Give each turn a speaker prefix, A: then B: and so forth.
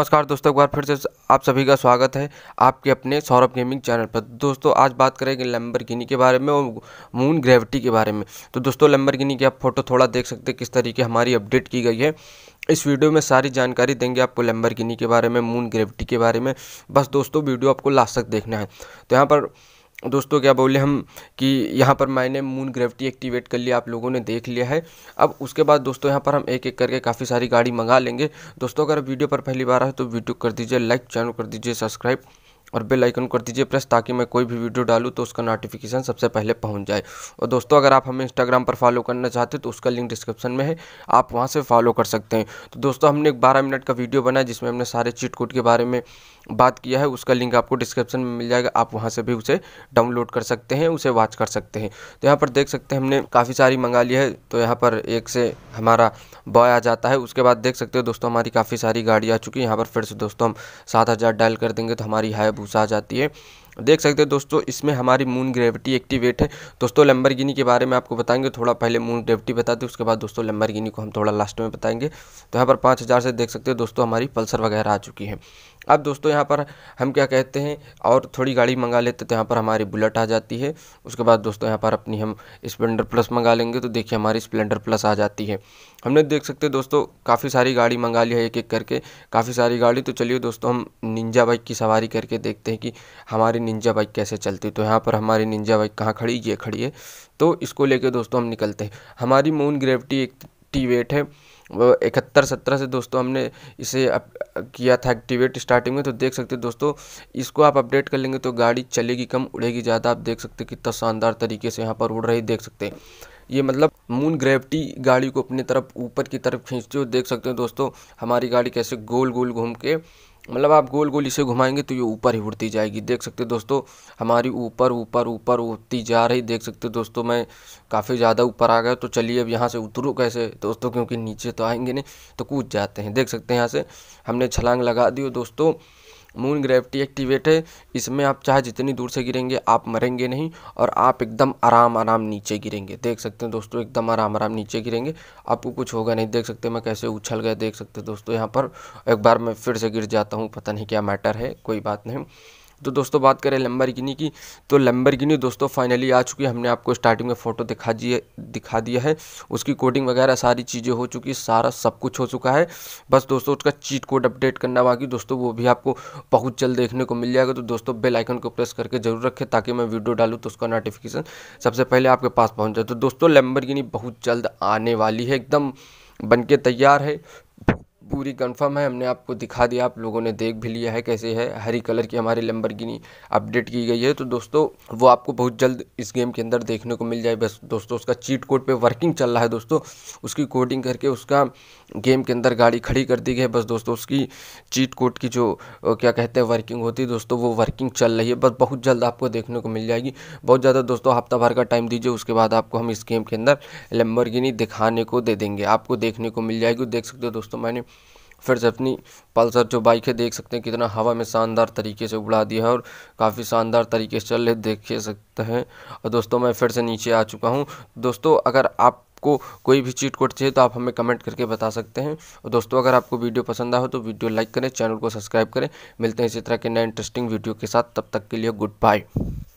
A: नमस्कार दोस्तों एक बार फिर से आप सभी का स्वागत है आपके अपने सौरभ गेमिंग चैनल पर दोस्तों आज बात करेंगे लैम्बरगिनी के बारे में और मून ग्रेविटी के बारे में तो दोस्तों गिनी की आप फ़ोटो थोड़ा देख सकते हैं किस तरीके हमारी अपडेट की गई है इस वीडियो में सारी जानकारी देंगे आपको लंबर के बारे में मून ग्रेविटी के बारे में बस दोस्तों वीडियो आपको लास्ट तक देखना है तो यहाँ पर दोस्तों क्या बोले हम कि यहाँ पर मैंने मून ग्रेविटी एक्टिवेट कर लिया आप लोगों ने देख लिया है अब उसके बाद दोस्तों यहाँ पर हम एक एक करके काफ़ी सारी गाड़ी मंगा लेंगे दोस्तों अगर वीडियो पर पहली बार आए तो वीडियो कर दीजिए लाइक चैनल कर दीजिए सब्सक्राइब और बेल आइकन कर दीजिए प्रेस ताकि मैं कोई भी वीडियो डालूँ तो उसका नोटिफिकेशन सबसे पहले पहुँच जाए और दोस्तों अगर आप हमें इंस्टाग्राम पर फॉलो करना चाहते तो उसका लिंक डिस्क्रिप्शन में है आप वहाँ से फॉलो कर सकते हैं तो दोस्तों हमने एक बारह मिनट का वीडियो बनाया जिसमें हमने सारे चिट के बारे में बात किया है उसका लिंक आपको डिस्क्रिप्शन में मिल जाएगा आप वहाँ से भी उसे डाउनलोड कर सकते हैं उसे वॉच कर सकते हैं तो यहाँ पर देख सकते हैं हमने काफ़ी सारी मंगा ली है तो यहाँ पर एक से हमारा बॉय आ जाता है उसके बाद देख सकते हो दोस्तों हमारी काफ़ी सारी गाड़ी आ चुकी है यहाँ पर फिर से दोस्तों हम सात हज़ार डायल कर देंगे तो हमारी हाई आ जाती है देख सकते हैं दोस्तों इसमें हमारी मून ग्रेविटी एक्टिवेट है दोस्तों लंबरगिनी के बारे में आपको बताएंगे थोड़ा पहले मून ग्रेविटी बताते उसके बाद दोस्तों लंबरगिनी को हम थोड़ा लास्ट में बताएंगे तो यहाँ पर पाँच हज़ार से देख सकते हैं दोस्तों हमारी पल्सर वगैरह आ चुकी है अब दोस्तों यहाँ पर हम क्या कहते हैं और थोड़ी गाड़ी मंगा लेते तो यहाँ पर हमारी बुलेट आ जाती है उसके बाद दोस्तों यहाँ पर अपनी हम स्प्लेंडर प्लस मंगा लेंगे तो देखिए हमारी स्प्लेंडर प्लस आ जाती है हमने देख सकते हैं दोस्तों काफ़ी सारी गाड़ी मंगा ली है एक एक करके काफ़ी सारी गाड़ी तो चलिए दोस्तों हम निंजा बाइक की सवारी करके देखते हैं कि हमारी निंजा बाइक कैसे चलती है तो यहाँ पर हमारी निंजा बाइक कहाँ खड़ी ये खड़ी है तो इसको लेके दोस्तों हम निकलते हैं हमारी मून ग्रेविटी एक एक्टिवेट है इकहत्तर सत्रह से दोस्तों हमने इसे अप, किया था एक्टिवेट स्टार्टिंग में तो देख सकते हैं दोस्तों इसको आप अपडेट कर लेंगे तो गाड़ी चलेगी कम उड़ेगी ज़्यादा आप देख सकते कितना शानदार तरीके से यहाँ पर उड़ रही देख सकते हैं ये मतलब मून ग्रेविटी गाड़ी को अपनी तरफ ऊपर की तरफ खींचते हो देख सकते हो दोस्तों हमारी गाड़ी कैसे गोल गोल घूम के मतलब आप गोल गोल इसे घुमाएंगे तो ये ऊपर ही उड़ती जाएगी देख सकते हो दोस्तों हमारी ऊपर ऊपर ऊपर उड़ती जा रही देख सकते हो दोस्तों मैं काफ़ी ज़्यादा ऊपर आ गया तो चलिए अब यहाँ से उतरूँ कैसे दोस्तों क्योंकि नीचे तो आएंगे नहीं तो कूद जाते हैं देख सकते हैं यहाँ से हमने छलांग लगा दी दोस्तों मून ग्रेविटी एक्टिवेट है इसमें आप चाहे जितनी दूर से गिरेंगे आप मरेंगे नहीं और आप एकदम आराम आराम नीचे गिरेंगे देख सकते हैं दोस्तों एकदम आराम आराम नीचे गिरेंगे आपको कुछ होगा नहीं देख सकते मैं कैसे उछल गया देख सकते दोस्तों यहाँ पर एक बार मैं फिर से गिर जाता हूँ पता नहीं क्या मैटर है कोई बात नहीं तो दोस्तों बात करें लम्बरगिनी की तो लम्बरगिनी दोस्तों फाइनली आ चुकी है हमने आपको स्टार्टिंग में फ़ोटो दिखा दिए दिखा दिया है उसकी कोडिंग वगैरह सारी चीज़ें हो चुकी सारा सब कुछ हो चुका है बस दोस्तों उसका चीट कोड अपडेट करना बाकी दोस्तों वो भी आपको बहुत जल्द देखने को मिल जाएगा तो दोस्तों बेल आइकन को प्रेस करके जरूर रखें ताकि मैं वीडियो डालूँ तो उसका नोटिफिकेशन सबसे पहले आपके पास पहुँच जाए तो दोस्तों लम्बरगिनी बहुत जल्द आने वाली है एकदम बन के तैयार है पूरी कंफर्म है हमने आपको दिखा दिया आप लोगों ने देख भी लिया है कैसे है हरी कलर की हमारी लम्बरगिनी अपडेट की गई है तो दोस्तों वो आपको बहुत जल्द इस गेम के अंदर देखने को मिल जाए बस दोस्तों उसका चीट कोड पे वर्किंग चल रहा है दोस्तों उसकी कोडिंग करके उसका गेम के अंदर गाड़ी खड़ी कर दी गई है बस दोस्तों उसकी चीट कोड की जो क्या कहते हैं वर्किंग होती है दोस्तों वो वर्किंग चल रही है बस बहुत जल्द आपको देखने को मिल जाएगी बहुत ज़्यादा दोस्तों हफ्ता भर का टाइम दीजिए उसके बाद आपको हम इस गेम के अंदर लम्बरगिनी दिखाने को दे देंगे आपको देखने को मिल जाएगी देख सकते हो दोस्तों मैंने फिर से अपनी पल्सर जो बाइक है देख सकते हैं कितना हवा में शानदार तरीके से उड़ा दिया है और काफ़ी शानदार तरीके से चल रहे देख सकते हैं और दोस्तों मैं फिर से नीचे आ चुका हूँ दोस्तों अगर आप आपको कोई भी चीट कोट चाहिए तो आप हमें कमेंट करके बता सकते हैं और दोस्तों अगर आपको वीडियो पसंद आए तो वीडियो लाइक करें चैनल को सब्सक्राइब करें मिलते हैं इसी तरह के नए इंटरेस्टिंग वीडियो के साथ तब तक के लिए गुड बाय